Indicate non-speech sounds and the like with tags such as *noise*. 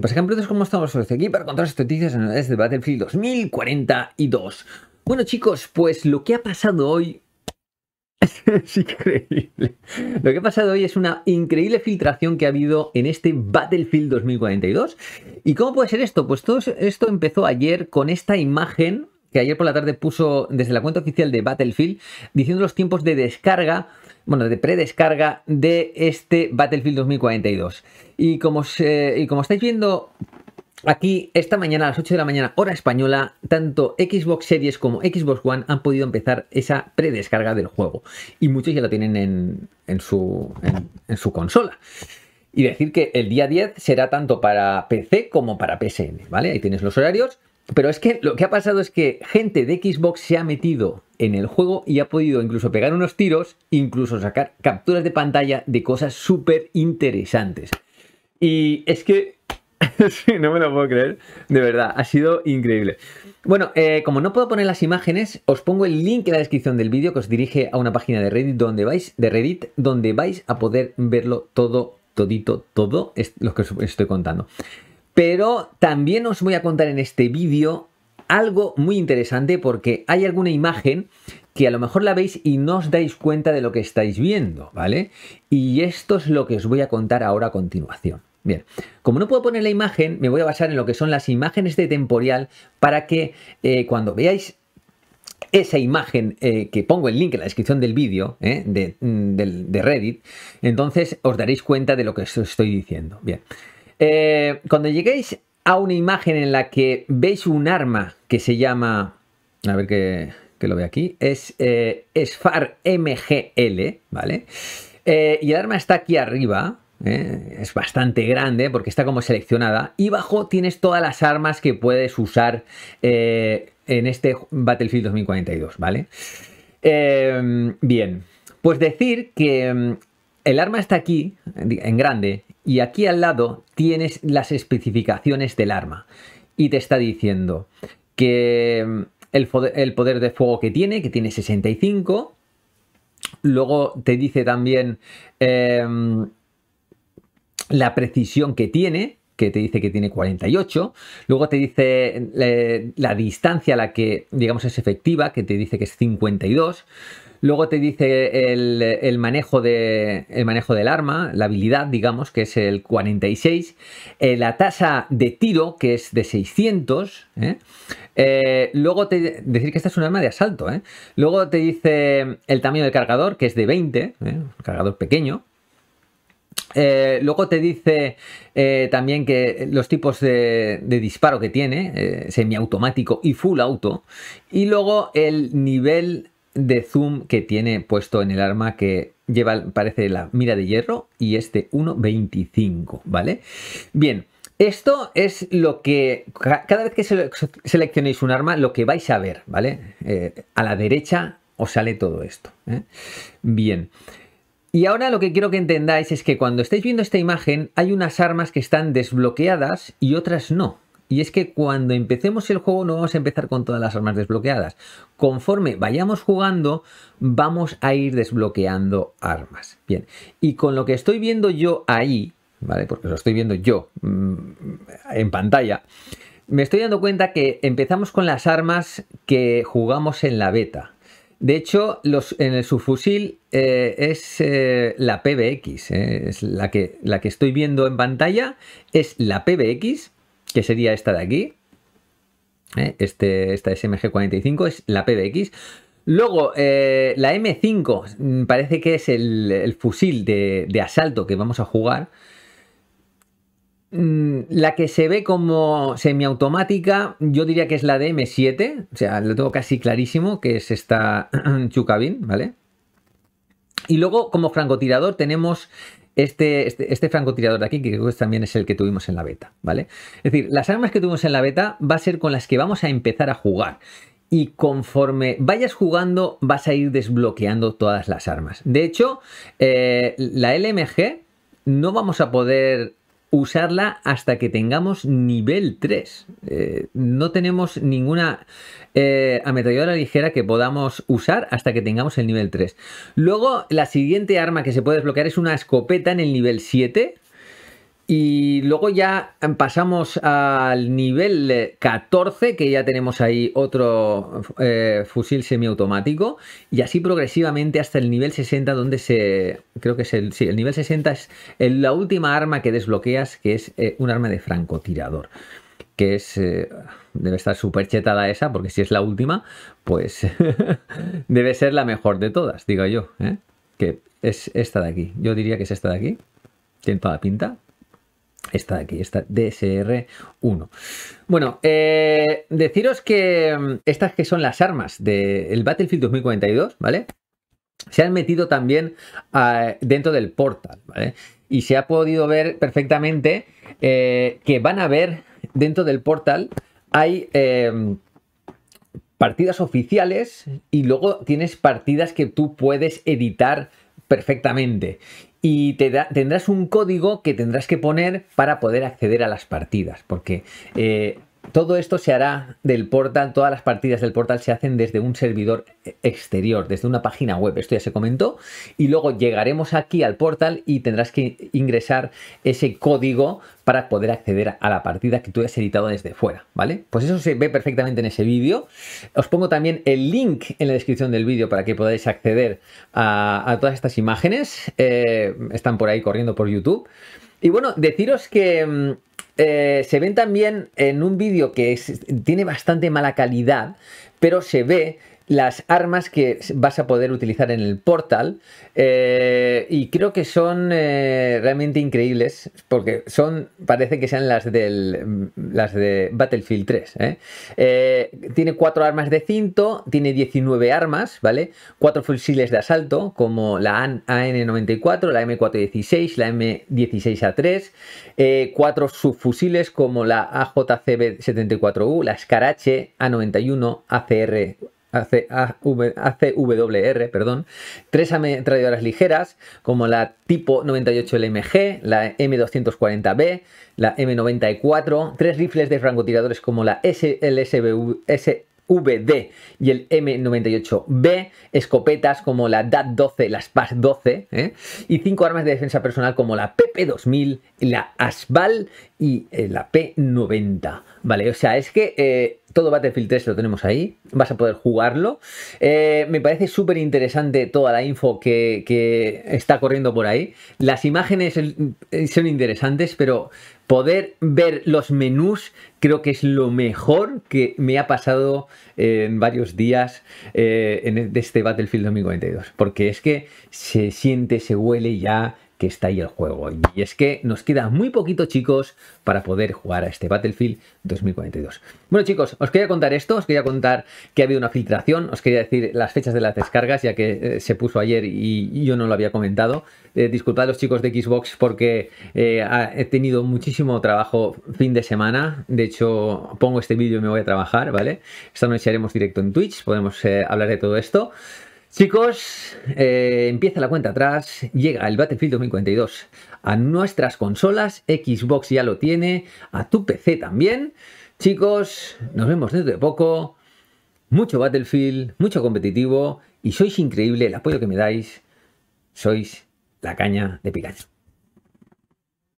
¿Qué pasa, ¿Cómo estamos? Hoy aquí para contar las noticias en de este Battlefield 2042. Bueno, chicos, pues lo que ha pasado hoy *laughs* es increíble. Lo que ha pasado hoy es una increíble filtración que ha habido en este Battlefield 2042. ¿Y cómo puede ser esto? Pues todo esto empezó ayer con esta imagen que ayer por la tarde puso desde la cuenta oficial de Battlefield, diciendo los tiempos de descarga, bueno, de predescarga de este Battlefield 2042. Y como, como estáis viendo Aquí, esta mañana, a las 8 de la mañana, hora española, tanto Xbox Series como Xbox One han podido empezar esa predescarga del juego. Y muchos ya lo tienen en, en, su, su, consola. Y decir que el día 10 será tanto para PC como para PSN, ¿vale? Ahí tienes los horarios. Pero es que lo que ha pasado es que gente de Xbox se ha metido en el juego y ha podido incluso pegar unos tiros, incluso sacar capturas de pantalla de cosas súper interesantes. Y es que sí, *laughs* no me lo puedo creer. De verdad, ha sido increíble. Bueno, eh, como no puedo poner las imágenes, os pongo el link en la descripción del vídeo que os dirige a una página de Reddit donde vais, de Reddit, donde vais a poder verlo todo, todito, todo, lo que os estoy contando. Pero también os voy a contar en este vídeo algo muy interesante porque hay alguna imagen que a lo mejor la veis y no os dais cuenta de lo que estáis viendo, ¿vale? Y esto es lo que os voy a contar ahora a continuación. Bien, como no puedo poner la imagen, me voy a basar en lo que son las imágenes de temporal para que eh, cuando veáis esa imagen eh, que pongo el link en la descripción del vídeo eh, de, mm, de Reddit, entonces os daréis cuenta de lo que os estoy diciendo. Bien, eh, cuando lleguéis a una imagen en la que veis un arma que se llama, a ver que, lo ve aquí, es eh, SFAR MGL, ¿vale? Eh, y el arma está aquí arriba, eh, es bastante grande porque está como seleccionada y bajo tienes todas las armas que puedes usar en este Battlefield 2042, ¿vale? bien, pues decir que mm, el arma está aquí en grande y aquí al lado tienes las especificaciones del arma y te está diciendo que mm, el, poder de fuego que tiene, que tiene 65, luego te dice también em, la precisión que tiene, que te dice que tiene 48. Luego te dice la distancia a la que, digamos, es efectiva, que te dice que es 52. Luego te dice el, manejo manejo, del arma, la habilidad, digamos, que es el 46. Eh, la tasa de tiro, que es de 600. ¿eh? Eh, luego te decir que esta es un arma de asalto. Luego te dice el tamaño del cargador, que es de 20, cargador pequeño. Eh, luego te dice eh, también que los tipos de, disparo que tiene, eh, semiautomático y full auto, y luego el nivel de zoom que tiene puesto en el arma que lleva, parece la mira de hierro, y este 1.25, ¿vale? Bien, esto es lo que, cada vez que seleccionéis un arma, lo que vais a ver, ¿vale? a la derecha os sale todo esto. Bien. Y ahora lo que quiero que entendáis es que cuando estáis viendo esta imagen hay unas armas que están desbloqueadas y otras no. Y es que cuando empecemos el juego no vamos a empezar con todas las armas desbloqueadas. Conforme vayamos jugando, vamos a ir desbloqueando armas. Bien, y con lo que estoy viendo yo ahí, ¿vale? Porque lo estoy viendo yo mm, en pantalla, me estoy dando cuenta que empezamos con las armas que jugamos en la beta. De hecho, los, en el subfusil eh, es eh, la PBX, eh, es la que, la que estoy viendo en pantalla, es la PBX, que sería esta de aquí, este, esta SMG-45 es la PBX. Luego, la M5 mm, parece que es el, fusil de, de asalto que vamos a jugar, Mm, la que se ve como semiautomática, yo diría que es la de M7, o sea, lo tengo casi clarísimo, que es esta *clears throat* Chukabin, ¿vale? Y luego, como francotirador, tenemos este, este, este, francotirador de aquí, que creo que también es el que tuvimos en la beta, ¿vale? Es decir, las armas que tuvimos en la beta va a ser con las que vamos a empezar a jugar. Y conforme vayas jugando, vas a ir desbloqueando todas las armas. De hecho, eh, la LMG no vamos a poder usarla hasta que tengamos nivel 3. Eh, no tenemos ninguna eh, ametralladora ligera que podamos usar hasta que tengamos el nivel 3. Luego, la siguiente arma que se puede desbloquear es una escopeta en el nivel 7. Y luego ya pasamos al nivel 14, que ya tenemos ahí otro eh, fusil semiautomático, y así progresivamente hasta el nivel 60, donde se... Creo que es el... Sí, el nivel 60 es la última arma que desbloqueas, que es eh, un arma de francotirador, que es... Eh, debe estar súper chetada esa, porque si es la última, pues *laughs* debe ser la mejor de todas, digo yo, que es esta de aquí. Yo diría que es esta de aquí, tiene toda la pinta, de aquí, está DSR1. Bueno, eh, deciros que mm, estas que son las armas del Battlefield 2042, ¿vale? Se han metido también ah, dentro del portal, ¿vale? Y se ha podido ver perfectamente eh, que van a ver dentro del portal hay... Em, partidas oficiales y luego tienes partidas que tú puedes editar perfectamente y te da, tendrás un código que tendrás que poner para poder acceder a las partidas, porque eh, todo esto se hará del portal, todas las partidas del portal se hacen desde un servidor exterior, desde una página web, esto ya se comentó, y luego llegaremos aquí al portal y tendrás que ingresar ese código para poder acceder a la partida que tú has editado desde fuera, ¿vale? Pues eso se ve perfectamente en ese vídeo. Os pongo también el link en la descripción del vídeo para que podáis acceder a, todas estas imágenes, eh, están por ahí corriendo por YouTube. Y bueno, deciros que mm, eh, se ven también en un vídeo que tiene bastante mala calidad, pero se ve las armas que vas a poder utilizar en el portal. Eh, y creo que son eh, realmente increíbles porque son, parece que sean las, mm, las de Battlefield 3. ¿eh? tiene cuatro armas de cinto, tiene 19 armas, ¿vale? Cuatro fusiles de asalto como la AN-94, la M416, la M16A3, cuatro subfusiles como la AJCB-74U, la Scarache A91, ACR ACWR, perdón, tres ametralladoras ligeras como la tipo 98LMG, la M240B, la M94, tres rifles de francotiradores como la SLSV, VD y el M98B, escopetas como la DAT-12, la SPAS-12 y cinco armas de defensa personal como la PP-2000, la ASVAL y eh, la P90. Vale, o sea, es que eh, todo Battlefield 3 lo tenemos ahí, vas a poder jugarlo. Eh, me parece súper interesante toda la info que, que, está corriendo por ahí. Las imágenes son interesantes, pero Poder ver los menús creo que es lo mejor que me ha pasado en varios días eh, en e-, este Battlefield 2022 Porque es que se siente, se huele ya que está ahí el juego. Y es que nos queda muy poquito, chicos, para poder jugar a este Battlefield 2042. Bueno, chicos, os quería contar esto, os quería contar que ha habido una filtración, os quería decir las fechas de las descargas, ya que eh, se puso ayer y, yo no lo había comentado. Eh, disculpad los chicos de Xbox porque eh, he tenido muchísimo trabajo fin de semana. De hecho, pongo este vídeo y me voy a trabajar, ¿vale? Esta noche haremos directo en Twitch, podemos eh, hablar de todo esto. Chicos, eh, empieza la cuenta atrás, llega el Battlefield 2042 a nuestras consolas, Xbox ya lo tiene, a tu PC también. Chicos, nos vemos dentro de poco. Mucho Battlefield, mucho competitivo y sois increíble el apoyo que me dais. Sois la caña de Pikachu.